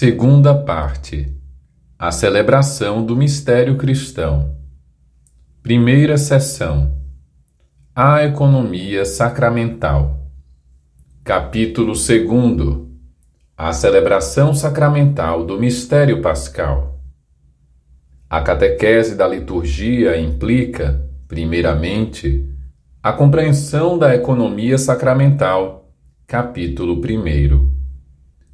Segunda parte: A celebração do mistério cristão. Primeira sessão: A economia sacramental. Capítulo 2: A celebração sacramental do mistério pascal. A catequese da liturgia implica, primeiramente, a compreensão da economia sacramental. Capítulo 1.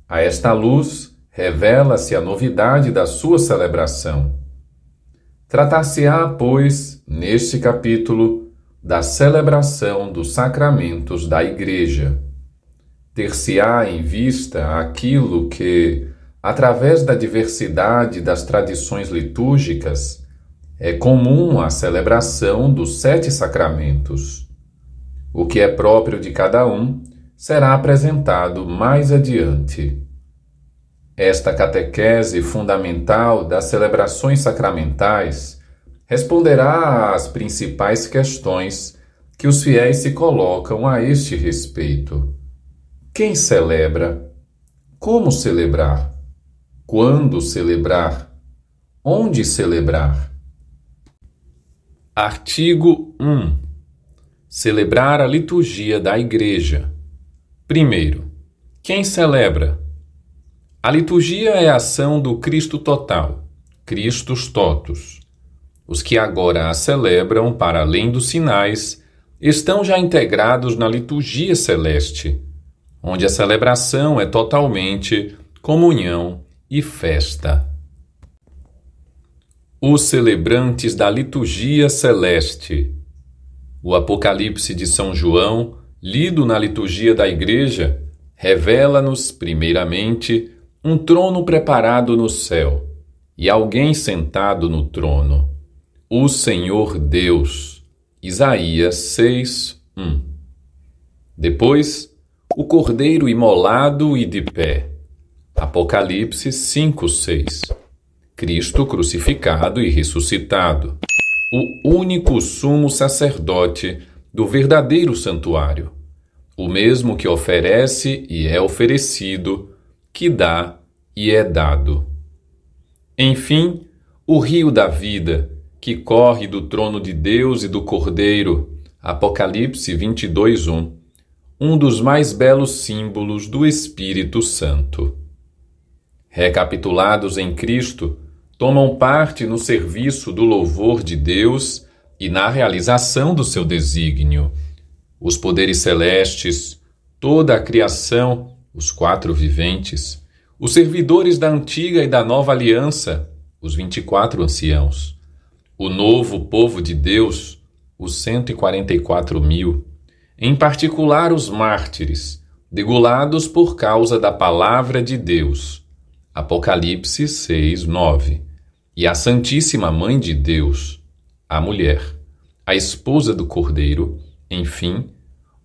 A esta luz, revela-se a novidade da sua celebração. Tratar-se-á, pois, neste capítulo, da celebração dos sacramentos da Igreja. Ter-se-á em vista aquilo que, através da diversidade das tradições litúrgicas, é comum à celebração dos sete sacramentos. O que é próprio de cada um será apresentado mais adiante. Esta catequese fundamental das celebrações sacramentais responderá às principais questões que os fiéis se colocam a este respeito. Quem celebra? Como celebrar? Quando celebrar? Onde celebrar? Artigo 1 Celebrar a liturgia da Igreja. Primeiro, quem celebra? A liturgia é a ação do Cristo total, Cristos totus. Os que agora a celebram, para além dos sinais, estão já integrados na liturgia celeste, onde a celebração é totalmente comunhão e festa. Os celebrantes da liturgia celeste. O Apocalipse de São João, lido na liturgia da Igreja, revela-nos, primeiramente, um trono preparado no céu, e alguém sentado no trono, o Senhor Deus. Isaías 6, 1. Depois, o cordeiro imolado e de pé. Apocalipse 5, 6. Cristo crucificado e ressuscitado. O único sumo sacerdote do verdadeiro santuário. O mesmo que oferece e é oferecido que dá e é dado. Enfim, o rio da vida, que corre do trono de Deus e do Cordeiro, Apocalipse 22:1, um dos mais belos símbolos do Espírito Santo. Recapitulados em Cristo, tomam parte no serviço do louvor de Deus e na realização do seu desígnio. Os poderes celestes, toda a criação os quatro viventes, os servidores da antiga e da nova aliança, os vinte e quatro anciãos, o novo povo de Deus, os cento e quarenta e quatro mil, em particular os mártires, degolados por causa da palavra de Deus. Apocalipse 6, 9. E a Santíssima Mãe de Deus, a mulher, a esposa do Cordeiro, enfim,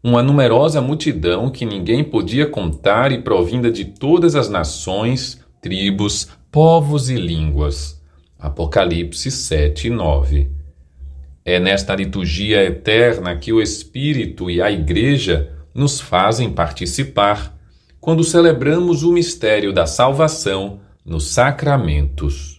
uma numerosa multidão que ninguém podia contar e provinda de todas as nações, tribos, povos e línguas. Apocalipse 7 e 9. É nesta liturgia eterna que o Espírito e a Igreja nos fazem participar quando celebramos o mistério da salvação nos sacramentos.